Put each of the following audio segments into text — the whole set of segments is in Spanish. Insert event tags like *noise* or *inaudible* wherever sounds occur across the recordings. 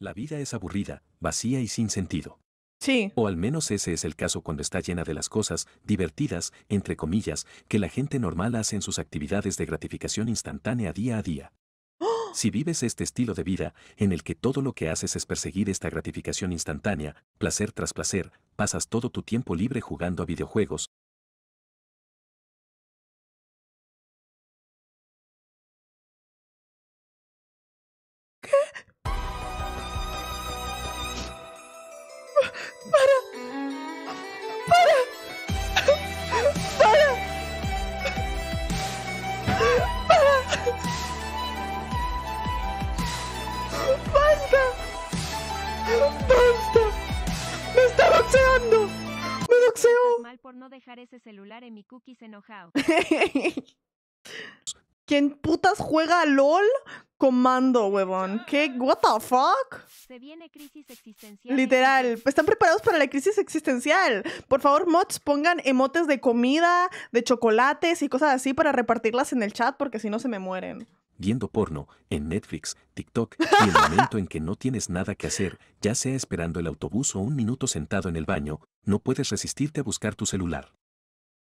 La vida es aburrida, vacía y sin sentido. Sí. O al menos ese es el caso cuando está llena de las cosas divertidas, entre comillas, que la gente normal hace en sus actividades de gratificación instantánea día a día. ¡Oh! Si vives este estilo de vida, en el que todo lo que haces es perseguir esta gratificación instantánea, placer tras placer, pasas todo tu tiempo libre jugando a videojuegos, ¡Me está boxeando ¡Me boxeó Mal por no dejar ese celular en mi cookies enojado. *laughs* ¿Quién putas juega a LOL? Comando, huevón. ¿Qué? ¿What the fuck? Literal. Están preparados para la crisis existencial. Por favor, mods, pongan emotes de comida, de chocolates y cosas así para repartirlas en el chat porque si no se me mueren viendo porno, en Netflix, TikTok, y el momento en que no tienes nada que hacer, ya sea esperando el autobús o un minuto sentado en el baño, no puedes resistirte a buscar tu celular.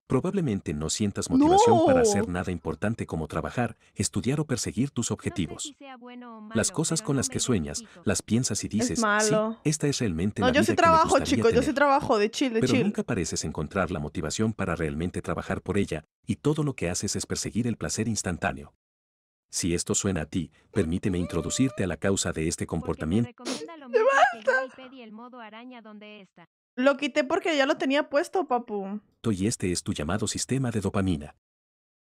Probablemente no sientas motivación para hacer nada importante como trabajar, estudiar o perseguir tus objetivos. las cosas con las que sueñas, las piensas y dices, sí, esta es realmente la vida yo sí trabajo, me yo sí trabajo de chile, de Pero nunca pareces encontrar la motivación para realmente trabajar por ella, y todo lo que haces es perseguir el placer instantáneo. Si esto suena a ti, permíteme introducirte a la causa de este comportamiento. Lo quité porque ya lo tenía puesto, papu. Y este es tu llamado sistema de dopamina.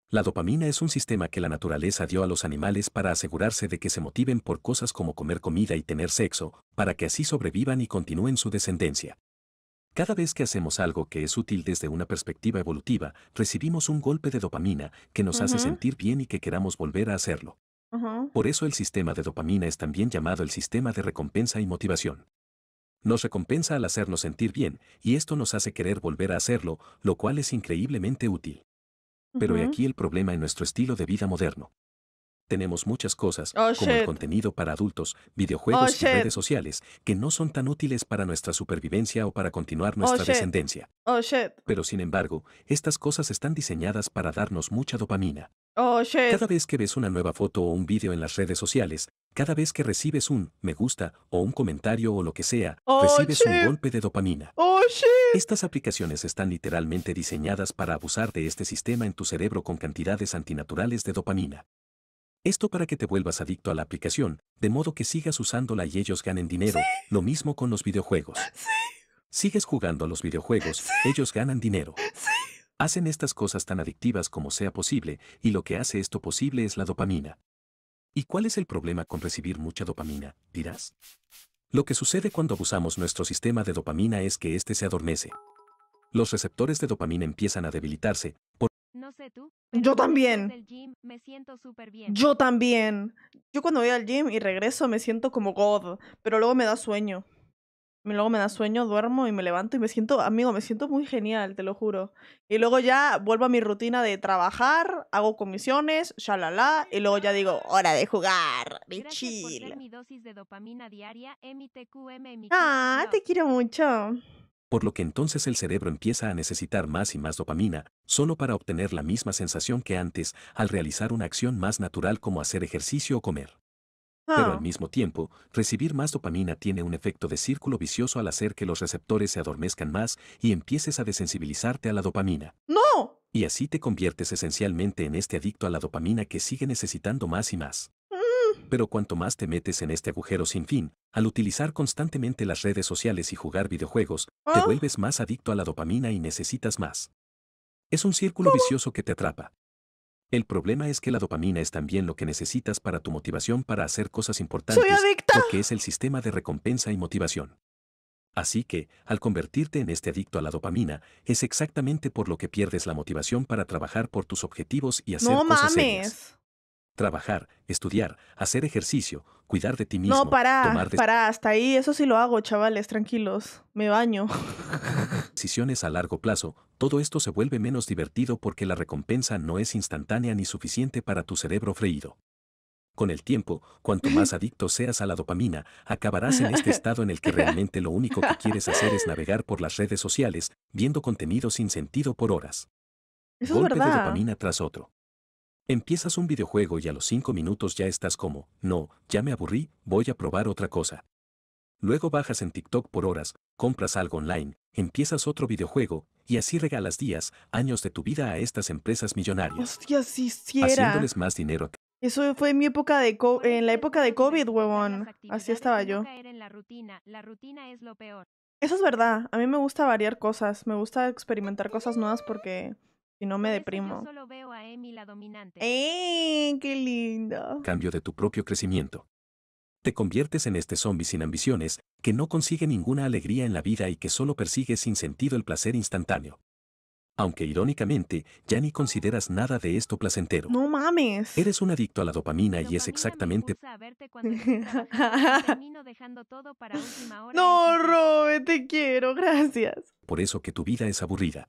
La dopamina es un sistema que la naturaleza dio a los animales para asegurarse de que se motiven por cosas como comer comida y tener sexo, para que así sobrevivan y continúen su descendencia. Cada vez que hacemos algo que es útil desde una perspectiva evolutiva, recibimos un golpe de dopamina que nos hace sentir bien y que queramos volver a hacerlo. Por eso el sistema de dopamina es también llamado el sistema de recompensa y motivación. Nos recompensa al hacernos sentir bien, y esto nos hace querer volver a hacerlo, lo cual es increíblemente útil. Pero he aquí el problema en nuestro estilo de vida moderno tenemos muchas cosas, oh, como el contenido para adultos, videojuegos oh, y redes sociales, que no son tan útiles para nuestra supervivencia o para continuar oh, nuestra descendencia. Pero sin embargo, estas cosas están diseñadas para darnos mucha dopamina. Cada vez que ves una nueva foto o un vídeo en las redes sociales, cada vez que recibes un me gusta o un comentario o lo que sea, recibes un golpe de dopamina. Estas aplicaciones están literalmente diseñadas para abusar de este sistema en tu cerebro con cantidades antinaturales de dopamina. Esto para que te vuelvas adicto a la aplicación, de modo que sigas usándola y ellos ganen dinero, lo mismo con los videojuegos. Ah, Sigues jugando a los videojuegos, ellos ganan dinero. Hacen estas cosas tan adictivas como sea posible, y lo que hace esto posible es la dopamina. ¿Y cuál es el problema con recibir mucha dopamina, dirás? Lo que sucede cuando abusamos nuestro sistema de dopamina es que éste se adormece. Los receptores de dopamina empiezan a debilitarse, no sé tú. Yo también. me siento super Yo también. Yo cuando voy al gym y regreso me siento como God, pero luego me da sueño. Luego me da sueño, duermo y me levanto y me siento, amigo, me siento muy genial, te lo juro. Y luego ya vuelvo a mi rutina de trabajar, hago comisiones, shalala, y luego ya digo, hora de jugar, mi ah, te quiero mucho por lo que entonces el cerebro empieza a necesitar más y más dopamina, solo para obtener la misma sensación que antes al realizar una acción más natural como hacer ejercicio o comer. Pero al ah. mismo tiempo, recibir más dopamina tiene un efecto de círculo vicioso al hacer que los receptores se adormezcan más y empieces a desensibilizarte a la dopamina. ¡No! Y así te conviertes esencialmente en este adicto a la dopamina que sigue necesitando más y más. Mm. Pero cuanto más te metes en este agujero sin fin, al utilizar constantemente las redes sociales y jugar videojuegos, te oh. vuelves más adicto a la dopamina y necesitas más. Es un círculo vicioso que te atrapa. El problema es que la dopamina es también lo que necesitas para tu motivación para hacer cosas importantes, ¿Soy porque es el sistema de recompensa y motivación. Así que, al convertirte en este adicto a la dopamina, es exactamente por lo que pierdes la motivación para trabajar por tus objetivos y hacer cosas mames. Trabajar, estudiar, hacer ejercicio, cuidar de ti mismo. No, para, hasta ahí, eso sí lo hago, chavales, tranquilos, me baño. *laughs* Decisiones a largo plazo, todo esto se vuelve menos divertido porque la recompensa no es instantánea ni suficiente para tu cerebro freído. Con el tiempo, cuanto más *laughs* adicto seas a la dopamina, acabarás en este estado en el que realmente lo único que quieres hacer es navegar por las redes sociales, viendo contenido sin sentido por horas. Golpe de dopamina tras otro. Empiezas un videojuego y a los 5 minutos ya estás como, no, ya me aburrí, voy a probar otra cosa. Luego bajas en TikTok por horas, compras algo online, empiezas otro videojuego, y así regalas días, años de tu vida a estas empresas millonarias. Hostia, Haciéndoles más dinero. Eso fue en mi época de en la época de COVID, huevón. Así estaba yo. Eso es verdad. A mí me gusta variar cosas, me gusta experimentar cosas nuevas porque si no me deprimo. solo veo a la dominante. ¡Eh! ¡Qué lindo! Cambio de tu propio crecimiento. Te conviertes en este zombie sin ambiciones, que no consigue ninguna alegría en la vida y que solo persigue sin sentido el placer instantáneo. Aunque irónicamente, ya ni consideras nada de esto placentero. No mames. Eres un adicto a la dopamina, dopamina y es exactamente... *laughs* no, Robe, te quiero, *laughs* gracias. Por eso que tu vida es aburrida.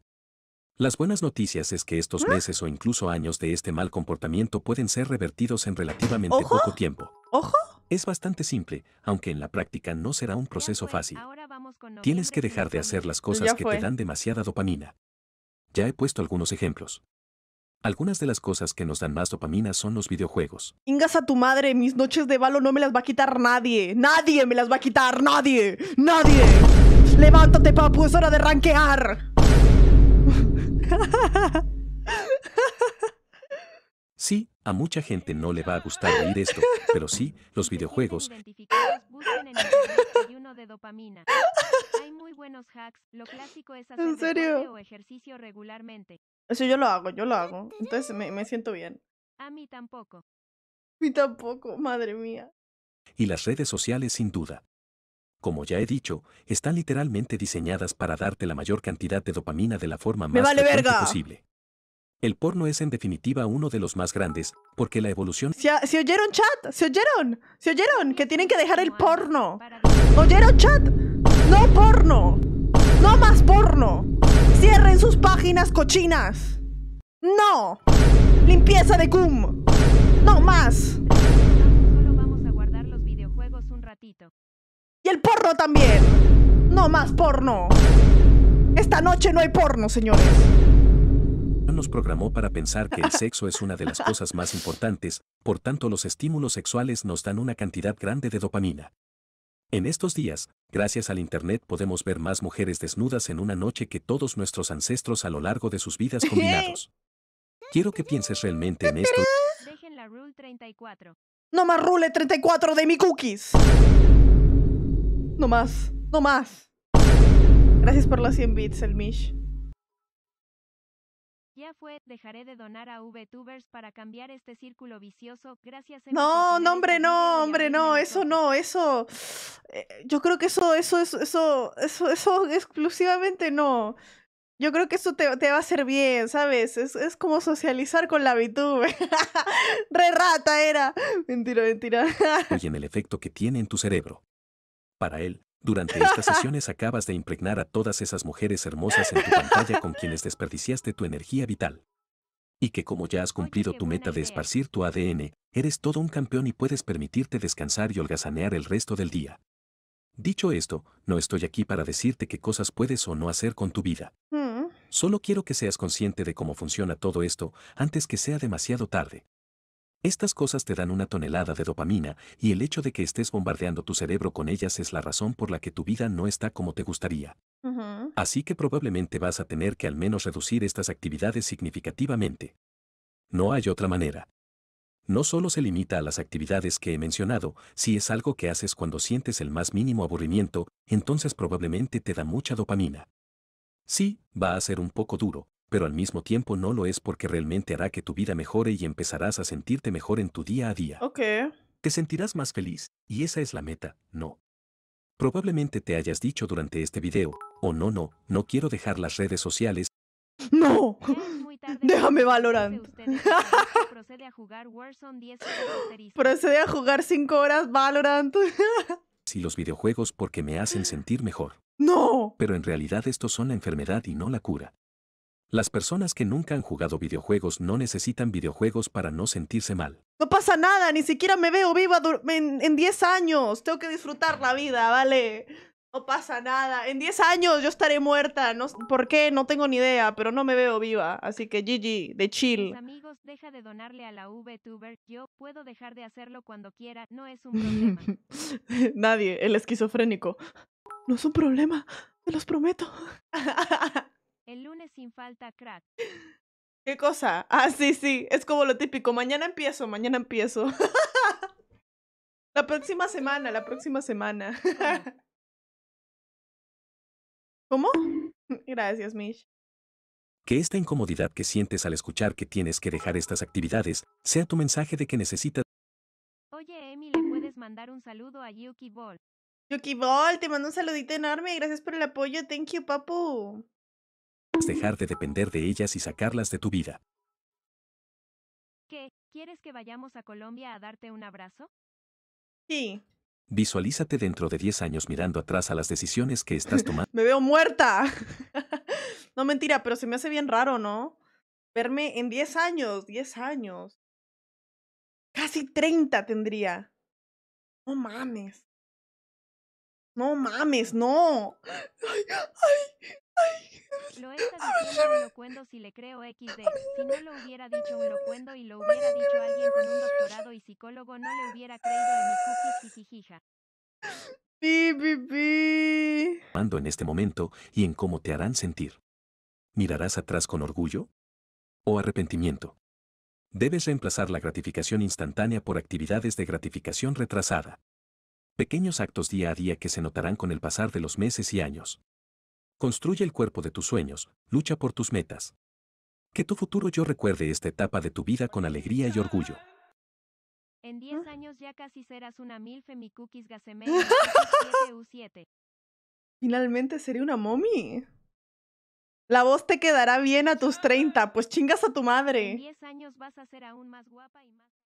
Las buenas noticias es que estos ¿Mm? meses o incluso años de este mal comportamiento pueden ser revertidos en relativamente poco tiempo. ¿Ojo? Es bastante simple, aunque en la práctica no será un proceso fácil. Tienes que dejar de hacer las pues cosas que te dan demasiada dopamina. Ya he puesto algunos ejemplos. Algunas de las cosas que nos dan más dopamina son los videojuegos. Ingas a tu madre, mis noches de balo no me las va a quitar nadie. Nadie me las va a quitar, nadie, nadie. Levántate, papu, es hora de ranquear. Sí, a mucha gente no le va a gustar oír esto, pero sí, los videojuegos. Hay muy buenos hacks, ¿En serio? ejercicio regularmente. Eso yo lo hago, yo lo hago. Entonces me, me siento bien. A mí tampoco. A mí tampoco, madre mía. Y las redes sociales sin duda como ya he dicho, están literalmente diseñadas para darte la mayor cantidad de dopamina de la forma más vale posible. El porno es en definitiva uno de los más grandes, porque la evolución... ¿Se, ¿Se, oyeron chat? ¿Se oyeron? ¿Se oyeron? Que tienen que dejar el porno. ¿Oyeron chat? No porno. No más porno. Cierren sus páginas cochinas. No. Limpieza de cum. No más. Y el porno también. No más porno. Esta noche no hay porno, señores. Nos programó para pensar que el *laughs* sexo es una de las cosas más importantes, por tanto los estímulos sexuales nos dan una cantidad grande de dopamina. En estos días, gracias al Internet podemos ver más mujeres desnudas en una noche que todos nuestros ancestros a lo largo de sus vidas *laughs* combinados. Quiero que pienses realmente en esto. Dejen la rule 34. No más rule 34 de mi cookies. No más, no más. Gracias por los 100 bits, el Mish. Ya fue, dejaré de donar a VTubers para cambiar este círculo vicioso. Gracias. No, este no, hombre, no, hombre, no, eso no, eso. Eh, yo creo que eso, eso, eso, eso, eso, eso exclusivamente no. Yo creo que eso te, va a hacer bien, ¿sabes? Es, es como socializar con la VTuber. *laughs* Re rata era. Mentira, mentira. Oye, en el efecto que tiene en tu cerebro para él. Durante estas *laughs* sesiones acabas de impregnar a todas esas mujeres hermosas en tu pantalla con quienes desperdiciaste tu energía vital. Y que como ya has cumplido tu meta de esparcir tu ADN, eres todo un campeón y puedes permitirte descansar y holgazanear el resto del día. Dicho esto, no estoy aquí para decirte qué cosas puedes o no hacer con tu vida. Mm. Solo quiero que seas consciente de cómo funciona todo esto antes que sea demasiado tarde. Estas cosas te dan una tonelada de dopamina y el hecho de que estés bombardeando tu cerebro con ellas es la razón por la que tu vida no está como te gustaría. Así que probablemente vas a tener que al menos reducir estas actividades significativamente. No hay otra manera. No solo se limita a las actividades que he mencionado, si es algo que haces cuando sientes el más mínimo aburrimiento, entonces probablemente te da mucha dopamina. Sí, va a ser un poco duro, pero al mismo tiempo no lo es porque realmente hará que tu vida mejore y empezarás a sentirte mejor en tu día a día. Ok. Te sentirás más feliz, y esa es la meta, ¿no? Probablemente te hayas dicho durante este video, o oh, no, no, no quiero dejar las redes sociales. ¡No! *laughs* Déjame Valorant. Este procede a jugar Procede a jugar 5 horas Valorant. Si *laughs* los videojuegos porque me hacen sentir mejor. ¡No! Pero en realidad estos son la enfermedad y no la cura. Las personas que nunca han jugado videojuegos no necesitan videojuegos para no sentirse mal. No pasa nada, ni siquiera me veo viva en 10 años. Tengo que disfrutar la vida, ¿vale? No pasa nada. En 10 años yo estaré muerta. No, ¿Por qué? No tengo ni idea, pero no me veo viva. Así que GG, de chill. amigos, deja de donarle a la VTuber. Yo puedo dejar de hacerlo cuando quiera. No es un problema. *laughs* Nadie, el esquizofrénico. No es un problema, te los prometo. *laughs* sin falta, crack. ¿Qué cosa? Ah, sí, sí, es como lo típico. Mañana empiezo, mañana empiezo. *laughs* la próxima semana, la próxima semana. *laughs* ¿Cómo? Gracias, Mish. Que esta incomodidad que sientes al escuchar que tienes que dejar estas actividades sea tu mensaje de que necesitas. Oye, emily puedes mandar un saludo a Yuki Ball? Yuki Ball, te mando un saludito enorme. Gracias por el apoyo. Thank you, papu dejar de depender de ellas y sacarlas de tu vida. ¿Qué? ¿Quieres que vayamos a Colombia a darte un abrazo? Sí. Visualízate dentro de 10 años mirando atrás a las decisiones que estás *laughs* tomando. me veo muerta. *laughs* no mentira, pero se me hace bien raro, ¿no? Verme en 10 años, 10 años. Casi 30 tendría. No mames. No mames, no. *gasps* Lo está diciendo un locuendo si le creo XD. Si no lo hubiera dicho un locuendo y lo hubiera dicho alguien con un doctorado y psicólogo, no le hubiera creído en mi cookie jijijija. Pi, pi, pi. Mando en este momento y en cómo te harán sentir. ¿Mirarás atrás con orgullo? ¿O arrepentimiento? Debes reemplazar la gratificación instantánea por actividades de gratificación retrasada. Pequeños actos día a día que se notarán con el pasar de los meses y años. Construye el cuerpo de tus sueños, lucha por tus metas. Que tu futuro yo recuerde esta etapa de tu vida con alegría y orgullo. En 10 ah. años ya casi serás una mil cookies gacemel *laughs* u 7 Finalmente seré una mommy. La voz te quedará bien a tus 30, pues chingas a tu madre. En 10 años vas a ser aún más guapa y más...